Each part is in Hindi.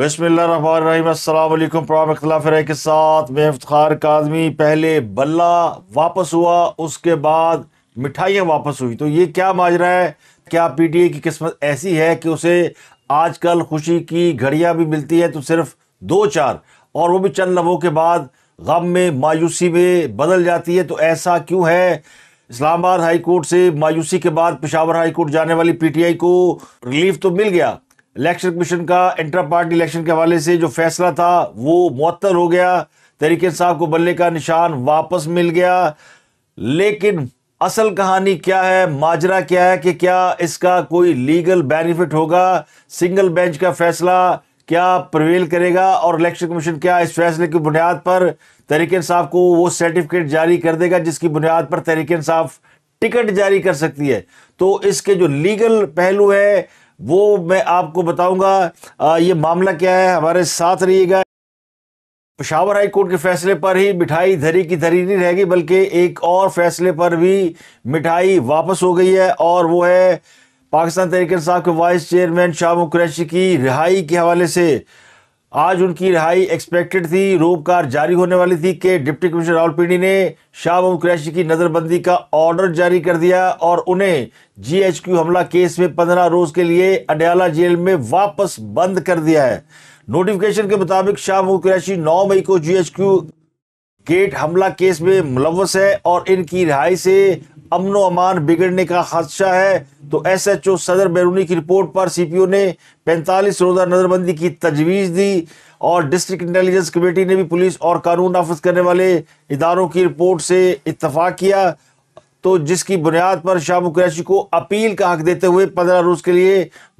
बसमिल्लाम प्राम के साथ मैं इफ्तार आदमी पहले बल्ला वापस हुआ उसके बाद मिठाइयाँ वापस हुई तो ये क्या माजरा है क्या पी टी ए की किस्मत ऐसी है कि उसे आजकल खुशी की घड़ियाँ भी मिलती हैं तो सिर्फ दो चार और वो भी चंद लम्हों के बाद गम में मायूसी में बदल जाती है तो ऐसा क्यों है इस्लामाबाद हाई कोर्ट से मायूसी के बाद पिशावर हाई कोर्ट जाने वाली पीटीआई को रिलीफ तो मिल गया इलेक्शन कमीशन का इंटर पार्टी इलेक्शन के हवाले से जो फैसला था वो मुअत्तर हो गया तरीके साहब को बल्ले का निशान वापस मिल गया लेकिन असल कहानी क्या है माजरा क्या है कि क्या इसका कोई लीगल बेनिफिट होगा सिंगल बेंच का फैसला क्या प्रवेल करेगा और इलेक्शन कमीशन क्या इस फैसले की बुनियाद पर तरीके साहब को वो सर्टिफिकेट जारी कर देगा जिसकी बुनियाद पर तरीके साहब टिकट जारी कर सकती है तो इसके जो लीगल पहलू है वो मैं आपको बताऊंगा ये मामला क्या है हमारे साथ रहिएगा पशावर हाई कोर्ट के फैसले पर ही मिठाई धरी की धरी नहीं रहेगी बल्कि एक और फैसले पर भी मिठाई वापस हो गई है और वो है पाकिस्तान तहरीक साहब के वाइस चेयरमैन शाह मुक्रैशी की रिहाई के हवाले से आज उनकी रिहाई एक्सपेक्टेड थी रोपकार जारी होने वाली थी कि डिप्टी कमिश्नर पीढ़ी ने शाह मोहम्मद कुरैशी की नज़रबंदी का ऑर्डर जारी कर दिया और उन्हें जीएचक्यू हमला केस में पंद्रह रोज के लिए अडयाला जेल में वापस बंद कर दिया है नोटिफिकेशन के मुताबिक शाह मोहम्मद कुरैशी नौ मई को जी गेट हमला केस में मुलवस है और इनकी रिहाई से अमनो अमान बिगड़ने का खदशा है तो एस एच ओ सदर बैरूनी की रिपोर्ट पर सी पी ओ ने पैंतालीस रोज़ा नज़रबंदी की तजवीज़ दी और डिस्ट्रिक्ट इंटेलिजेंस कमेटी ने भी पुलिस और कानून नाफज करने वाले इदारों की रिपोर्ट से इतफाक़ किया तो जिसकी बुनियाद पर शाह मुकैशी को अपील का हक देते हुए पंद्रह रोज़ के लिए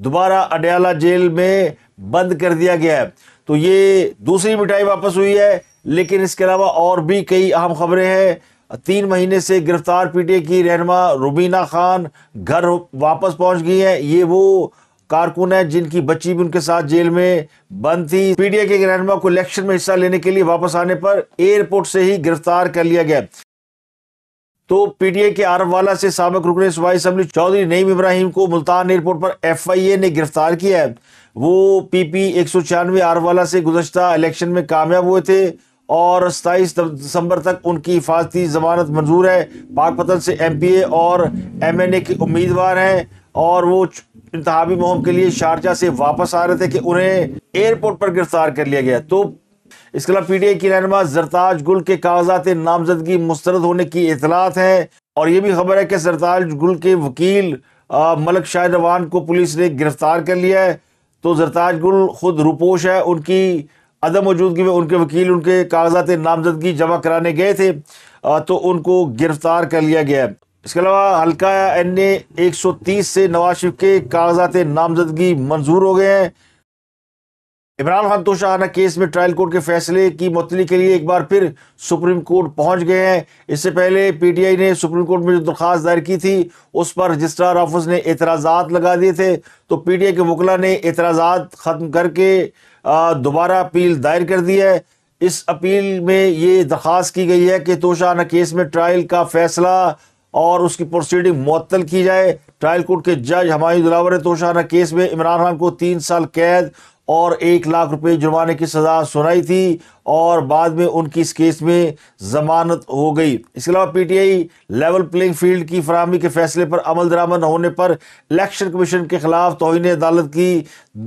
दोबारा अडयाला जेल में बंद कर दिया गया है तो ये दूसरी मिठाई वापस हुई है लेकिन इसके अलावा और भी कई अहम खबरें हैं तीन महीने से गिरफ्तार पीटीए की रहनमा रुबीना खान घर वापस पहुंच गई है ये वो कारकुन है जिनकी बच्ची भी उनके साथ जेल में बंद थी पीडीए के रहनमा को इलेक्शन में हिस्सा लेने के लिए वापस आने पर एयरपोर्ट से ही गिरफ्तार कर लिया गया तो पीटीए के वाला से सबक रुकने सुबाई असम्बली चौधरी नईम इब्राहिम को मुल्तान एयरपोर्ट पर एफआईए ने गिरफ्तार किया है वो पीपी एक सौ छियानवे वाला से गुजशत इलेक्शन में कामयाब हुए थे और सताईस दिसंबर तक उनकी हिफाजती जमानत मंजूर है पाकपतन से एम पी ए और एम एन ए के उम्मीदवार हैं और वो इंतहाबी मुहम के लिए शारजा से वापस आ रहे थे कि उन्हें एयरपोर्ट पर गिरफ्तार कर लिया गया तो इसके अलावा पी टी आई की रहनमा जरताज गुल के कागजात नामजदगी मुस्तरद होने की इतलात है और ये भी खबर है कि जरताज गुल के वकील आ, मलक शाह रवान को पुलिस ने गिरफ्तार कर लिया है तो जरताज गुल खुद रुपोश है उनकी अदम मौजूदगी में उनके वकील उनके कागजात नामजदगी जमा कराने गए थे तो उनको गिरफ्तार कर लिया गया है इसके अलावा हल्का एन ए एक सौ तीस से नवाज शरीफ के कागजात नामजदगी मंजूर हो गए हैं इमरान खान तो शाहाना केस में ट्रायल कोर्ट के फैसले की मतली के लिए एक बार फिर सुप्रीम कोर्ट पहुंच गए हैं इससे पहले पीटीआई ने सुप्रीम कोर्ट में जो दरख्वास्त दायर की थी उस पर रजिस्ट्रार ऑफिस ने एतराज़ात लगा दिए थे तो पीटीआई के वकला ने एतराज़ात ख़त्म करके दोबारा अपील दायर कर दी है इस अपील में ये दरख्वास्त की गई है कि तोशाना केस में ट्रायल का फैसला और उसकी प्रोसीडिंग मअतल की जाए ट्रायल कोर्ट के जज हमायूं दिलावर ने तोशाना केस में इमरान खान को तीन साल कैद और एक लाख रुपए जुर्माने की सज़ा सुनाई थी और बाद में उनकी इस केस में जमानत हो गई इसके अलावा पीटीआई लेवल प्लेइंग फील्ड की फरहमी के फैसले पर अमल दरामद होने पर इलेक्शन कमीशन के खिलाफ तोहन अदालत की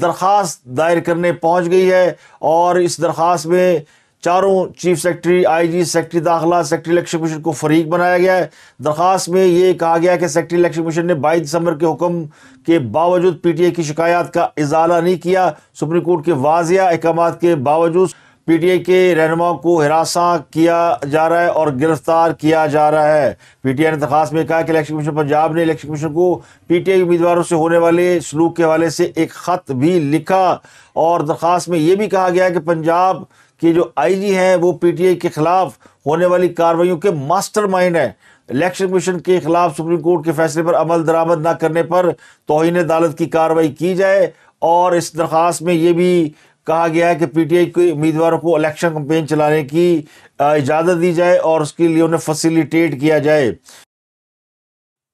दरख्वास्त दायर करने पहुंच गई है और इस दरख्वास्त में चारों चीफ सेक्रेटरी आईजी सेक्रेटरी दाखिला सेक्रेटरी इलेक्शन कमीशन को फरीक बनाया गया है दरख्वास्त में ये कहा गया कि सेक्रेटरी इलेक्शन कमीशन ने बाईस दिसंबर के हुक्म के बावजूद पीटीए की शिकायत का इजाला नहीं किया सुप्रीम कोर्ट के वाजिया अहकाम के बावजूद पीटीए के रहनुमाओं को हिरासा किया जा रहा है और गिरफ्तार किया जा रहा है पीटीआई ने दरख्वास्त में कहा कि इलेक्शन कमीशन पंजाब ने इलेक्शन कमीशन को पीटीआई आई उम्मीदवारों से होने वाले सलूक के हवाले से एक ख़त भी लिखा और दरख्वास्त में यह भी कहा गया कि पंजाब कि जो आईजी हैं वो पीटीआई के ख़िलाफ़ होने वाली कार्रवाइयों के मास्टरमाइंड हैं इलेक्शन कमीशन के खिलाफ सुप्रीम कोर्ट के फैसले पर अमल दरामद ना करने पर तोहन अदालत की कार्रवाई की जाए और इस दरख्वास्त में ये भी कहा गया है कि पीटीआई के उम्मीदवारों को इलेक्शन कंपेन चलाने की इजाज़त दी जाए और उसके लिए उन्हें फैसिलिटेट किया जाए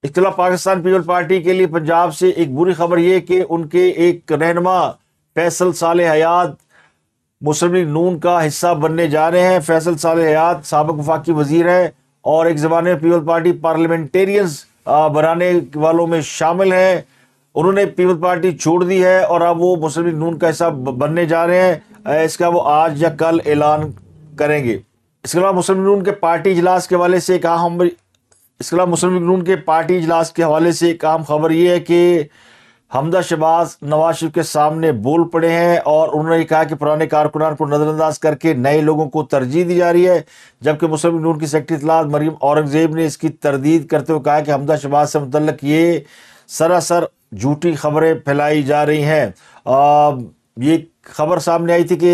इतला पाकिस्तान पीपल पार्टी के लिए पंजाब से एक बुरी खबर यह कि उनके एक रहनमा फैसल साल हयात मुस्लिम लीग नून का हिस्सा बनने जा रहे हैं फैसल साल हयात सबक वफाकी वजीर हैं और एक ज़माने में पीपल पार्टी पार्लियामेंटेरियंस बनाने वालों में शामिल हैं उन्होंने पीपल पार्टी छोड़ दी है और अब वो मुस्लिम लीग नून का हिस्सा बनने जा रहे हैं इसका वो आज या कल ऐलान करेंगे इसके अलावा मुस्लिम नून के पार्टी इजलास के हवाले से एक अहम इसके अलावा मुस्लिम लीग नून के पार्टी इजलास के हवाले से एक अहम खबर ये है कि हमदा शहबाज़ नवाज शरीफ के सामने बोल पड़े हैं और उन्होंने कहा कि पुराने कारकुनान को नज़रअंदाज करके नए लोगों को तरजीह दी जा रही है जबकि मुस्लिम नून की सेक्रेटरी इतलात मरीम औरंगज़ेब ने इसकी तरदीद करते हुए कहा कि हमदा शबाज से मुतल ये सरासर झूठी खबरें फैलाई जा रही हैं ये खबर सामने आई थी कि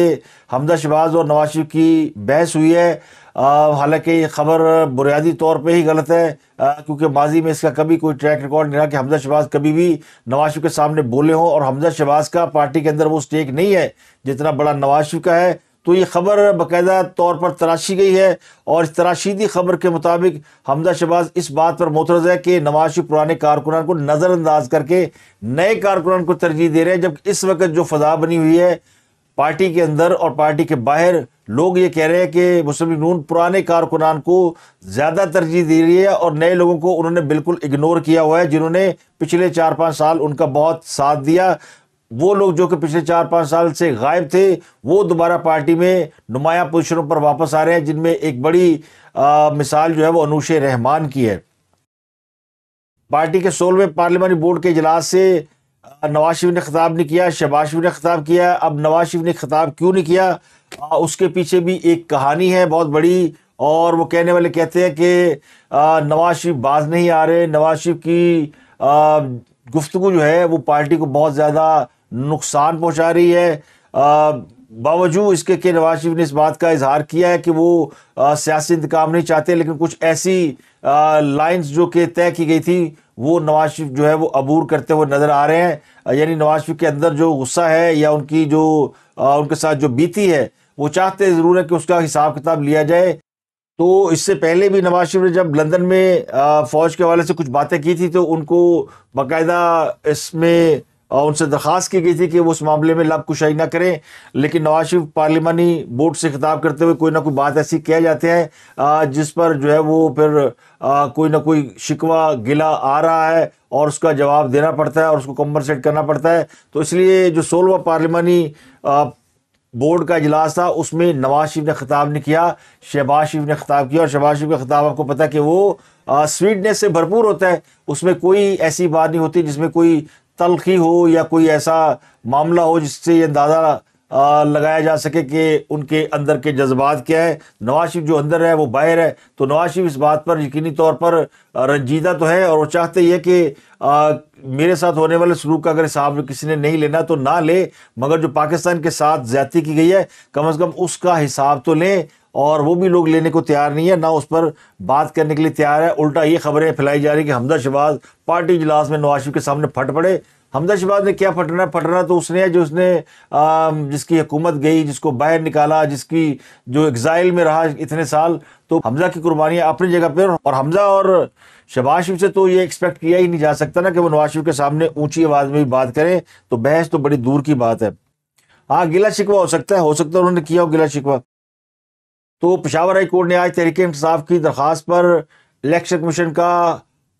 हमदा शबाज और नवाज शरीफ की बहस हुई है हालांकि ये खबर बुनियादी तौर पे ही गलत है क्योंकि माजी में इसका कभी कोई ट्रैक रिकॉर्ड नहीं रहा कि हमजा शहबाज कभी भी नवाज के सामने बोले हों और हमजा शहबाज का पार्टी के अंदर वो स्टेक नहीं है जितना बड़ा नवाज का है तो ये खबर बाकायदा तौर पर तराशी गई है और इस तराशीदी खबर के मुताबिक हमजा शहबाज इस बात पर मोतरज है कि नवाज शरीफ पुराने कारकुनान को नज़रअंदाज करके नए कारकुनान को तरजीह दे रहे हैं जबकि इस वक्त जो फजा बनी हुई है पार्टी के अंदर और पार्टी के बाहर लोग ये कह रहे हैं कि मुस्लिम लीग नून पुराने कारकुनान को ज़्यादा तरजीह दे रही है और नए लोगों को उन्होंने बिल्कुल इग्नोर किया हुआ है जिन्होंने पिछले चार पाँच साल उनका बहुत साथ दिया वो लोग जो कि पिछले चार पाँच साल से गायब थे वो दोबारा पार्टी में नुमाया पोजिशनों पर वापस आ रहे हैं जिनमें एक बड़ी आ, मिसाल जो है वो अनूश रहमान की है पार्टी के सोलहवें पार्लियामानी बोर्ड के इजलास से नवाज शरीफ ने खिताब नहीं किया शहबाज शरीफ ने खिताब किया अब नवाज शरीफ ने खिताब क्यों नहीं किया आ, उसके पीछे भी एक कहानी है बहुत बड़ी और वो कहने वाले कहते हैं कि नवाज शरीफ बाज नहीं आ रहे नवाज शरीफ की गुफ्तु जो है वो पार्टी को बहुत ज़्यादा नुकसान पहुंचा रही है आ, बावजूद इसके के नवाज शरीफ ने इस बात का इजहार किया है कि वो सियासी इंतकाम नहीं चाहते लेकिन कुछ ऐसी लाइन्स जो कि तय की गई थी वो नवाज शरीफ जो है वो अबूर करते हुए नज़र आ रहे हैं यानी नवाज शरीफ के अंदर जो गुस्सा है या उनकी जो आ, उनके साथ जो बीती है वो चाहते ज़रूर है कि उसका हिसाब किताब लिया जाए तो इससे पहले भी नवाज शरीफ ने जब लंदन में फ़ौज के हवाले से कुछ बातें की थी तो उनको बाकायदा इसमें और उनसे दरख्वास्त की गई थी कि वो उस मामले में लाभ कुशाई ना करें लेकिन नवाज शरीफ पार्लिमानी बोर्ड से खिताब करते हुए कोई ना कोई बात ऐसी कह जाते हैं जिस पर जो है वो फिर कोई ना कोई शिकवा गिला आ रहा है और उसका जवाब देना पड़ता है और उसको कम्पनसेट करना पड़ता है तो इसलिए जो सोलवा पार्लिमानी बोर्ड का इजलास था उसमें नवाज शरीफ ने खिताब नहीं किया शहबाज शरीफ ने खिताब किया और शहबाज शरीफ का खिताब आपको पता है कि वो स्वीटनेस से भरपूर होता है उसमें कोई ऐसी बात नहीं होती जिसमें कोई तलखी हो या कोई ऐसा मामला हो जिससे ये अंदाज़ा लगाया जा सके कि उनके अंदर के जज्बात क्या है नवाज शरीफ जो अंदर है वो बाहर है तो नवाज शरीफ इस बात पर यकीनी तौर पर रंजीदा तो है और वो चाहते ये कि मेरे साथ होने वाले सलूक का अगर हिसाब किसी ने नहीं लेना तो ना ले मगर जो पाकिस्तान के साथ ज़्यादा की गई है कम अज़ कम उसका हिसाब तो लें और वो भी लोग लेने को तैयार नहीं है ना उस पर बात करने के लिए तैयार है उल्टा ये खबरें फैलाई जा रही कि हमदा शहबाज पार्टी इजलास में नवाज के सामने फट पड़े हमदा शहबाज ने क्या फटना है फटना तो उसने है जो उसने आ, जिसकी हुकूमत गई जिसको बाहर निकाला जिसकी जो एग्ज़ाइल में रहा इतने साल तो हमजा की कुर्बानियाँ अपनी जगह पर और हमजा और शहबाज शरीफ से तो ये एक्सपेक्ट किया ही नहीं जा सकता ना कि वो नवाज शरीफ के सामने ऊँची आवाज़ में भी बात करें तो बहस तो बड़ी दूर की बात है हाँ गिला शिकवा हो सकता है हो सकता है उन्होंने किया हो गिला शिकवा तो पेशावर हाई कोर्ट ने आज तहरीक इंसाफ की दरख्वास्त पर इलेक्शन कमीशन का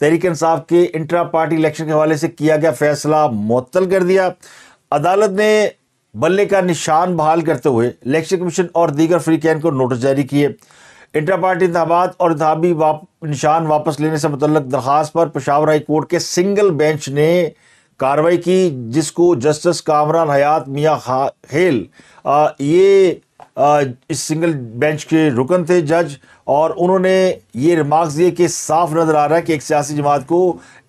तहरीक इंसाफ के इंटरा पार्टी इलेक्शन के हवाले से किया गया फैसला मअतल कर दिया अदालत ने बल्ले का निशान बहाल करते हुए इलेक्शन कमीशन और दीगर फ्री कैन को नोटिस जारी किए इंटरा पार्टी इंतबात और इंतबी वाप, निशान वापस लेने से मुतल दरख्वास्त पर पेशावर हाई कोर्ट के सिंगल बेंच ने कार्रवाई की जिसको जस्टिस कामरान हयात मियाँ खेल ये इस सिंगल बेंच के रुकन थे जज और उन्होंने ये रिमार्क्स दिए कि साफ नज़र आ रहा है कि एक सियासी जमात को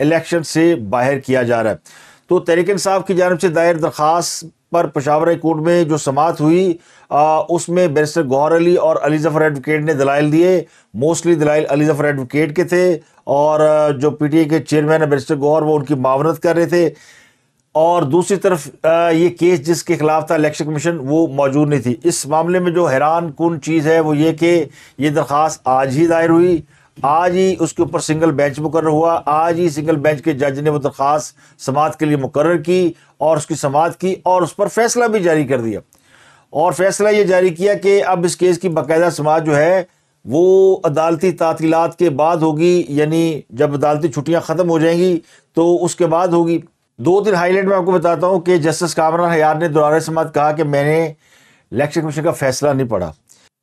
इलेक्शन से बाहर किया जा रहा है तो तहरीक साहब की जानब से दायर दरख्वास पर पशावर कोर्ट में जो समात हुई आ, उसमें बैरिस्टर गौर अली और अली जफ़र एडवोकेट ने दलाइल दिए मोस्टली दलाइल अली जफ़र एडवोकेट के थे और जो पीटीए के चेयरमैन है बैरिस्टर गौर वो उनकी मावनत कर रहे थे और दूसरी तरफ ये केस जिसके खिलाफ था इलेक्शन कमीशन वो मौजूद नहीं थी इस मामले में जो हैरान कन चीज़ है वो ये कि ये दरख्वास्त आज ही दायर हुई आज ही उसके ऊपर सिंगल बेंच मुकर हुआ आज ही सिंगल बेंच के जज ने वो दरख्वास्त समात के लिए मुकर की और उसकी समात की और उस पर फैसला भी जारी कर दिया और फैसला ये जारी किया कि अब इस केस की बाकायदा समात जो है वो अदालती तातीलत के बाद होगी यानी जब अदालती छुट्टियाँ ख़त्म हो जाएंगी तो उसके बाद होगी दो तीन हाईलाइट में आपको बताता हूँ कि जस्टिस कामरान हयार ने दौरान समाज कहा कि मैंने इलेक्शन कमीशन का फैसला नहीं पढ़ा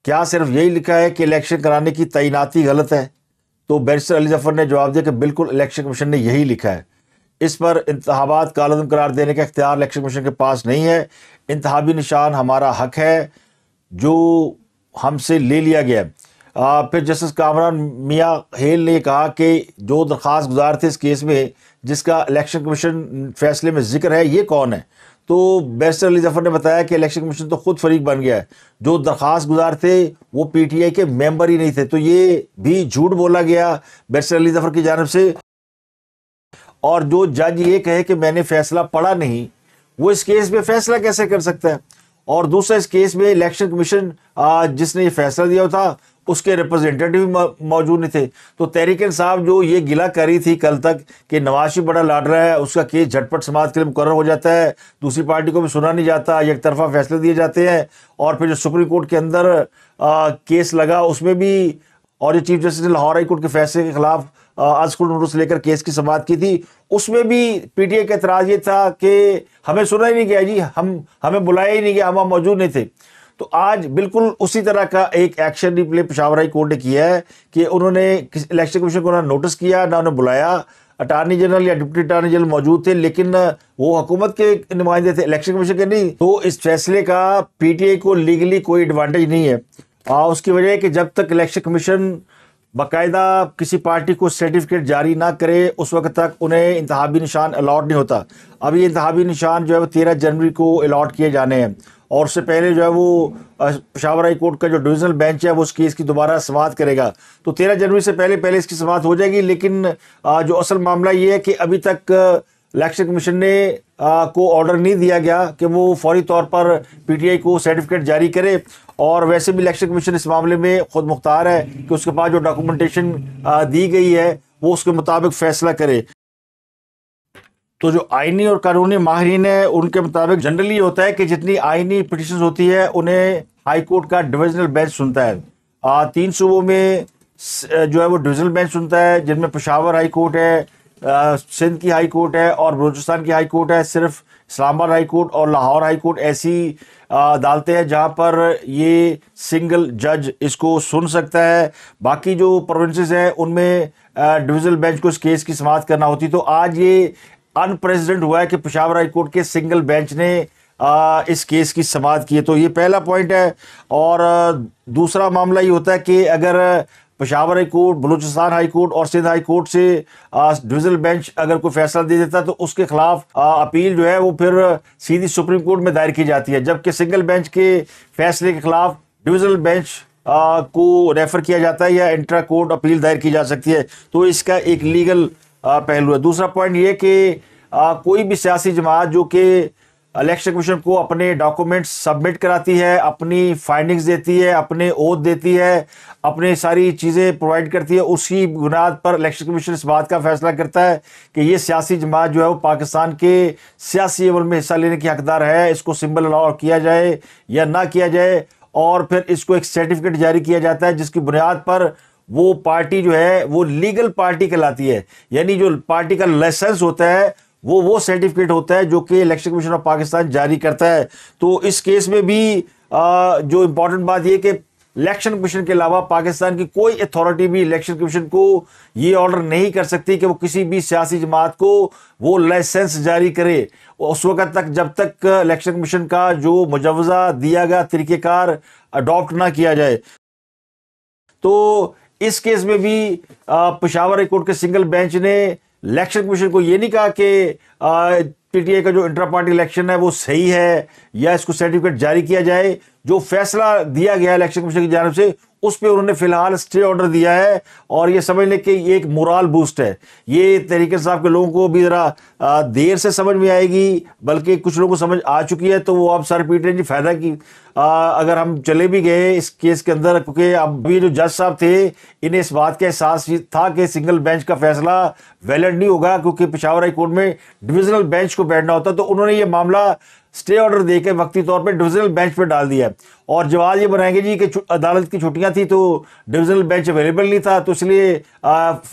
क्या सिर्फ यही लिखा है कि इलेक्शन कराने की तैनाती गलत है तो बैरिस्टर अली जफर ने जवाब दिया कि बिल्कुल इलेक्शन कमीशन ने यही लिखा है इस पर इंतबात कालदम करार देने का इख्तियार इलेक्शन कमीशन के पास नहीं है इंतबी निशान हमारा हक है जो हमसे ले लिया गया आ, फिर जस्टिस कामरान मियाँ हेल ने कहा कि जो दरख्वास्त गुजार थे इस केस में जिसका इलेक्शन कमीशन फैसले में जिक्र है ये कौन है तो बैरिस्टर अली जफ़र ने बताया कि इलेक्शन कमीशन तो ख़ुद फरीक बन गया है जो दरख्वास्त गुजार थे वो पीटीआई के मेंबर ही नहीं थे तो ये भी झूठ बोला गया बैरिस्टर अली जफ़र की जानब से और जो जज ये कहे कि मैंने फैसला पढ़ा नहीं वो इस केस में फैसला कैसे कर सकता है और दूसरा इस केस में इलेक्शन कमीशन जिसने ये फैसला दिया था उसके रिप्रेजेंटेटिव मौजूद नहीं थे तो तहरीक साहब जो ये गिला कर रही थी कल तक कि नवाज बड़ा लाड रहा है उसका केस झटपट समाज के लिए मुकर हो जाता है दूसरी पार्टी को भी सुना नहीं जाता एक तरफा फैसले दिए जाते हैं और फिर जो सुप्रीम कोर्ट के अंदर आ, केस लगा उसमें भी और जो चीफ जस्टिस ने लाहौर हाई कोर्ट के फैसले के खिलाफ अजकुल नोटिस लेकर केस की समाप्त की थी उसमें भी आई का एतराज़ ये था कि हमें सुना ही नहीं गया जी हम हमें बुलाया ही नहीं गया हम मौजूद नहीं थे तो आज बिल्कुल उसी तरह का एक action replay Peshawar high court ने किया है कि उन्होंने इलेक्शन कमीशन को ना नोटिस किया ना उन्हें बुलाया अटॉर्नी जनरल या डिप्टी अटारनी जनरल मौजूद थे लेकिन वो हुकूमत के नुमाइंदे थे इलेक्शन कमीशन के नहीं तो इस फैसले का आई को लीगली कोई एडवांटेज नहीं है आ, उसकी वजह है कि जब तक इलेक्शन कमीशन बाकायदा किसी पार्टी को सर्टिफिकेट जारी ना करे उस वक्त तक उन्हें इंतबी निशान अलाट नहीं होता अभी ये इंतबी निशान जो है वो तेरह जनवरी को अलाट किए जाने हैं और उससे पहले जो है वो पशावर हाई कोर्ट का जो डिविज़नल बेंच है वो उस केस की दोबारा समात करेगा तो तेरह जनवरी से पहले पहले इसकी समात हो जाएगी लेकिन जो असल मामला ये है कि अभी तक इलेक्शन कमीशन ने आ, को ऑर्डर नहीं दिया गया कि वो फौरी तौर पर पीटीआई को सर्टिफिकेट जारी करे और वैसे भी इलेक्शन कमीशन इस मामले में खुद मुख्तार है कि उसके पास जो डॉक्यूमेंटेशन दी गई है वो उसके मुताबिक फैसला करे तो जो आइनी और कानूनी माहरीन है उनके मुताबिक जनरली होता है कि जितनी आइनी पिटिशन होती है उन्हें हाई कोर्ट का डिविजनल बेंच सुनता है आ, तीन सूबों में जो है वो डिविजनल बेंच सुनता है जिनमें पेशावर हाई कोर्ट है सिंध की हाई कोर्ट है और बलोचिस्तान की हाई कोर्ट है सिर्फ इस्लामाबाद हाई कोर्ट और लाहौर हाई कोर्ट ऐसी अदालतें हैं जहां पर ये सिंगल जज इसको सुन सकता है बाकी जो प्रोविंसेस हैं उनमें डिविजनल बेंच को इस केस की समाप्त करना होती तो आज ये अनप्रेसिडेंट हुआ है कि पिशावर हाई कोर्ट के सिंगल बेंच ने आ, इस केस की समाप्त की है तो ये पहला पॉइंट है और दूसरा मामला ये होता है कि अगर Peshawar high court Balochistan high court और सिंध हाई कोर्ट से डिविजनल बेंच अगर कोई फैसला दे देता है तो उसके खिलाफ अपील जो है वो फिर सीधी सुप्रीम कोर्ट में दायर की जाती है जबकि सिंगल बेंच के फैसले के खिलाफ डिविजनल बेंच आ, को रेफर किया जाता है या इंट्रा कोर्ट अपील दायर की जा सकती है तो इसका एक लीगल पहलू है दूसरा पॉइंट ये कि कोई भी सियासी जमात जो कि इलेक्शन कमीशन को अपने डॉक्यूमेंट्स सबमिट कराती है अपनी फाइंडिंग्स देती है अपने ओथ देती है अपने सारी चीज़ें प्रोवाइड करती है उसी बुनियाद पर इलेक्शन कमीशन इस बात का फैसला करता है कि ये सियासी जमात जो है वो पाकिस्तान के सियासी अमल में हिस्सा लेने की हकदार है इसको सिंबल अलाउ किया जाए या ना किया जाए और फिर इसको एक सर्टिफिकेट जारी किया जाता है जिसकी बुनियाद पर वो पार्टी जो है वो लीगल पार्टी कहलाती है यानी जो पार्टी का लाइसेंस होता है वो वो सर्टिफिकेट होता है जो कि इलेक्शन कमीशन ऑफ पाकिस्तान जारी करता है तो इस केस में भी आ, जो इम्पोर्टेंट बात यह कि इलेक्शन कमीशन के अलावा पाकिस्तान की कोई अथॉरिटी भी इलेक्शन कमीशन को ये ऑर्डर नहीं कर सकती कि वो किसी भी सियासी जमात को वो लाइसेंस जारी करे उस वक्त तक जब तक इलेक्शन कमीशन का जो मुजवज़ा दिया गया तरीक़ेकार अडॉप्ट ना किया जाए तो इस केस में भी पेशावर हाई कोर्ट के सिंगल बेंच ने इलेक्शन कमीशन को ये नहीं कहा कि पीटीआई का जो इंटर पार्टी इलेक्शन है वो सही है या इसको सर्टिफिकेट जारी किया जाए जो फैसला दिया गया इलेक्शन कमीशन की जानव से उस पर उन्होंने फिलहाल स्टे ऑर्डर दिया है और ये समझ लें कि ये एक मोरल बूस्ट है ये तरीके साहब के लोगों को भी ज़रा देर से समझ में आएगी बल्कि कुछ लोगों को समझ आ चुकी है तो वो आप सर पीट रहे जी फ़ायदा की आ, अगर हम चले भी गए इस केस के अंदर क्योंकि अभी जो जज साहब थे इन्हें इस बात का एहसास था कि सिंगल बेंच का फैसला वैलिड नहीं होगा क्योंकि पिशावर हाई कोर्ट में डिविजनल बेंच को बैठना होता तो उन्होंने ये मामला स्टे ऑर्डर देकर वक्ती तौर पे डिविजनल बेंच पे डाल दिया और जवाब ये बनाएंगे जी कि अदालत की छुट्टियां थी तो डिविजनल बेंच अवेलेबल नहीं था तो इसलिए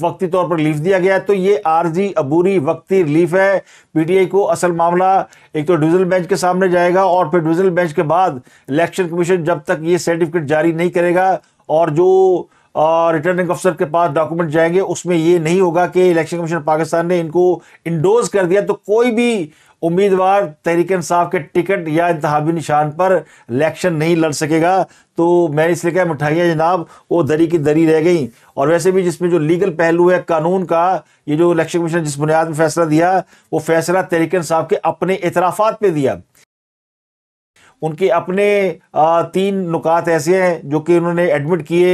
वक्ती तौर पर रिलीफ दिया गया तो ये आरजी अबूरी वक्ती रिलीफ है पीटीआई को असल मामला एक तो डिविजनल बेंच के सामने जाएगा और फिर डिविजनल बेंच के बाद इलेक्शन कमीशन जब तक ये सर्टिफिकेट जारी नहीं करेगा और जो रिटर्निंग अफसर के पास डॉक्यूमेंट जाएंगे उसमें ये नहीं होगा कि इलेक्शन कमीशन पाकिस्तान ने इनको इंडोज कर दिया तो कोई भी उम्मीदवार तहरीक इंसाफ के टिकट या इंतबी निशान पर इलेक्शन नहीं लड़ सकेगा तो मैंने इसलिए कहा मिठाइयाँ जनाब वो दरी की दरी रह गई और वैसे भी जिसमें जो लीगल पहलू है कानून का ये जो इलेक्शन कमीशन जिस बुनियाद में फैसला दिया वो फैसला तहरीक इंसाफ के अपने इतराफ़ात पर दिया उनके अपने तीन नुकात ऐसे हैं जो कि उन्होंने एडमिट किए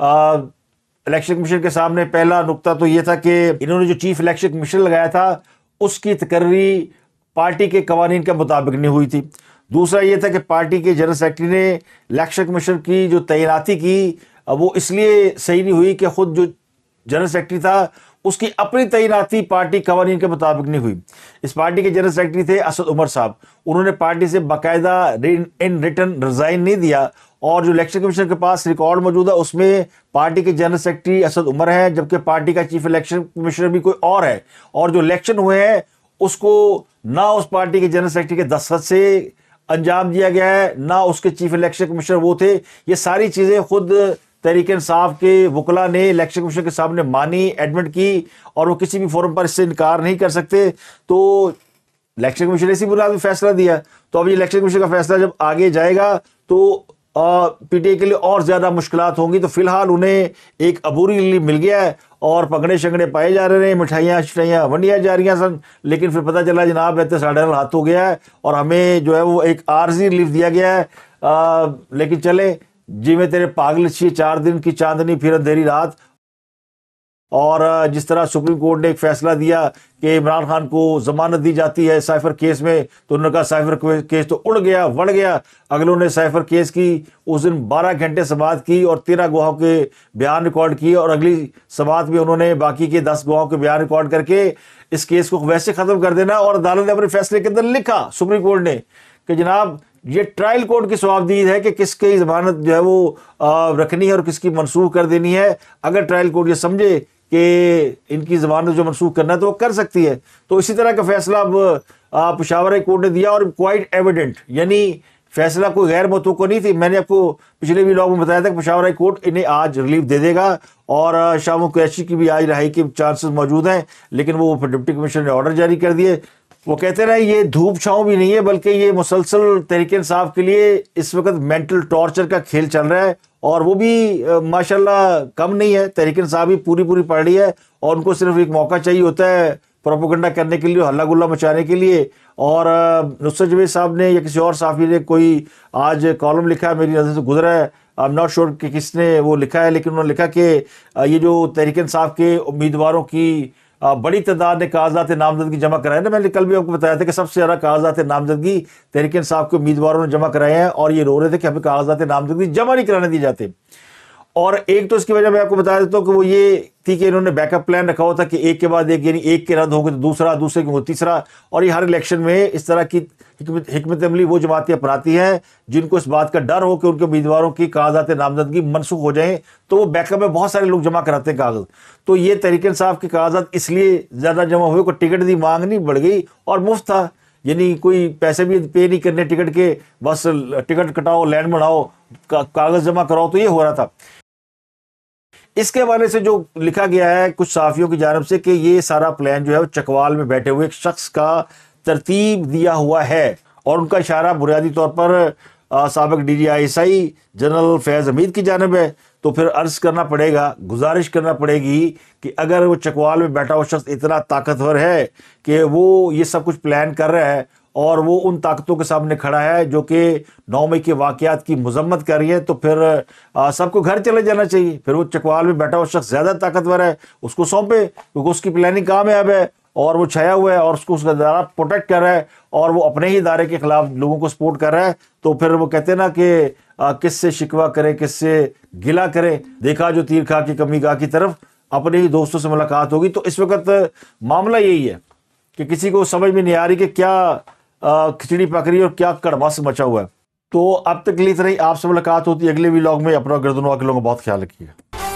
इलेक्शन कमीशन के सामने पहला नुकता तो ये था कि इन्होंने जो चीफ इलेक्शन कमीशन लगाया था उसकी तकर्री पार्टी के कवानीन के मुताबिक नहीं हुई थी दूसरा ये था कि पार्टी के जनरल सेक्रेटरी ने इलेक्शन कमीशन की जो तैनाती की वो इसलिए सही नहीं हुई कि खुद जो जनरल सेक्रेटरी था उसकी अपनी तैनाती पार्टी कवानीन के मुताबिक नहीं हुई इस पार्टी के जनरल सेक्रेटरी थे असद उमर साहब उन्होंने पार्टी से बाकायदा इन रिटर्न रिज़ाइन नहीं दिया और जो इलेक्शन कमीशन के पास रिकॉर्ड मौजूद है उसमें पार्टी के जनरल सेक्रेटरी असद उमर हैं जबकि पार्टी का चीफ इलेक्शन कमीशनर भी कोई और है और जो इलेक्शन हुए हैं उसको ना उस पार्टी के जनरल सेक्रेटरी के दस्तखत से अंजाम दिया गया है ना उसके चीफ इलेक्शन कमिश्नर वो थे ये सारी चीज़ें खुद तहरीक इंसाफ के वकला ने इलेक्शन कमीशन के सामने मानी एडमिट की और वो किसी भी फोरम पर इससे इनकार नहीं कर सकते तो इलेक्शन कमीशन ने इसी बुनियाद में फैसला दिया तो अब ये इलेक्शन कमीशन का फैसला जब आगे जाएगा तो पीटीए के लिए और ज़्यादा मुश्किल होंगी तो फिलहाल उन्हें एक अबूरी मिल गया है और पंगड़े शंगड़े पाए जा रहे हैं मिठाइयाँ शिठाइयाँ वंडियाँ जा रही सन लेकिन फिर पता चला जनाब ऐसे साढ़े हाथ हो गया है और हमें जो है वो एक आरजी रिलीफ दिया गया है आ, लेकिन चले जिमें तेरे पागल छी चार दिन की चांदनी फिर अंधेरी रात और जिस तरह सुप्रीम कोर्ट ने एक फैसला दिया कि इमरान खान को जमानत दी जाती है साइफर केस में तो उन्होंने कहा साइफर केस तो उड़ गया बढ़ गया अगलों ने साइफर केस की उस दिन 12 घंटे समाप्त की और तेरह गुहाओं के बयान रिकॉर्ड किए और अगली समात में उन्होंने बाकी के दस गुहाओं के बयान रिकॉर्ड करके इस केस को वैसे ख़त्म कर देना और अदालत ने अपने फैसले के अंदर लिखा सुप्रीम कोर्ट ने कि जनाब ये ट्रायल कोर्ट की स्वाबदीद है कि किसकी जमानत जो है वो रखनी है और किसकी मनसूख कर देनी है अगर ट्रायल कोर्ट ये समझे कि इनकी जबान जो मनसूख करना है तो वो कर सकती है तो इसी तरह का फैसला अब पिशावर कोर्ट ने दिया और क्वाइट एविडेंट यानी फैसला कोई गैर मतवक़ तो नहीं थी मैंने आपको पिछले भी लॉग में बताया था कि पिशावर कोर्ट इन्हें आज रिलीफ दे देगा और शाह कैशी की भी आज रहाई के चांसेस मौजूद हैं लेकिन वो डिप्टी कमिश्नर ने ऑर्डर जारी कर दिए वो कहते रहे ये धूप छाव भी नहीं है बल्कि ये मुसलसल तहरीक इंसाफ के लिए इस वक्त मेंटल टॉर्चर का खेल चल रहा है और वो भी माशाल्लाह कम नहीं है तहरीक इंसाफ भी पूरी पूरी पढ़ रही है और उनको सिर्फ एक मौका चाहिए होता है प्रोपोगंडा करने के लिए हल्ला गुल्ला मचाने के लिए और नुसर जवेद साहब ने या किसी और साफी ने कोई आज कॉलम लिखा है मेरी नज़र से गुजरा है आई एम नॉट श्योर कि किसने वो लिखा है लेकिन उन्होंने लिखा कि ये जो तहरीक इंसाफ के उम्मीदवारों की बड़ी तादाद ने कागजात नामजदगी जमा कराए ना मैंने कल भी आपको बताया था कि सबसे ज़्यादा कागजात नामजदगी तहरीकन साहब के उम्मीदवारों ने जमा कराए हैं और ये रो रहे थे कि हमें कागजात नामजदगी जमा नहीं कराने दिए जाते और एक तो इसकी वजह मैं आपको बता देता हूँ कि वो ये थी कि इन्होंने बैकअप प्लान रखा हुआ था कि एक के बाद एक यानी एक के रद्द हो गए तो दूसरा दूसरे के तीसरा और ये हर इलेक्शन में इस तरह की हमत हिकमत, अमली वो जमातें अपनाती हैं जिनको इस बात का डर हो कि उनके उम्मीदवारों की कागजात नामजदगी मनसूख हो जाएँ तो वो बैकअप में बहुत सारे लोग जमा कराते हैं कागज तो ये तरीके साहब के कागजात इसलिए ज़्यादा जमा हुए को टिकट दी मांग नहीं बढ़ गई और मुफ्त था यानी कोई पैसे भी पे नहीं करने टिकट के बस टिकट कटाओ लैंड बढ़ाओ कागज़ जमा कराओ तो ये हो रहा था इसके हवाले से जो लिखा गया है कुछ सहाफ़ियों की जानब से कि ये सारा प्लान जो है वो चकवाल में बैठे हुए एक शख्स का तरतीब दिया हुआ है और उनका इशारा बुनियादी तौर पर सबक D G I S I general Faiz Hameed की जानब है तो फिर अर्ज़ करना पड़ेगा गुजारिश करना पड़ेगी कि अगर वो चकवाल में बैठा हुआ शख्स इतना ताकतवर है कि वो ये सब कुछ प्लान कर रहा है और वो उन ताकतों के सामने खड़ा है जो कि नौ मई के वाकयात की मजम्मत कर रही है तो फिर सबको घर चले जाना चाहिए फिर वो चकवाल में बैठा हुआ शख्स ज़्यादा ताकतवर है उसको सौंपे क्योंकि उसकी प्लानिंग कामयाब है और वो छाया हुआ है और उसको उसका इदारा प्रोटेक्ट कर रहा है और वो अपने ही इदारे के ख़िलाफ़ लोगों को सपोर्ट कर रहा है तो फिर वो कहते हैं ना कि किससे शिकवा करें किससे गिला करें देखा जो तीर खा की कमी गाह की तरफ अपने ही दोस्तों से मुलाकात होगी तो इस वक्त मामला यही है कि किसी को समझ में नहीं आ रही कि क्या खिचड़ी पकड़ी और क्या कड़वा से बचा हुआ है तो अब तक के लिए ही आपसे मुलाकात होती है अगले वीलॉग में अपना गर्दनों के लोगों का बहुत ख्याल रखिएगा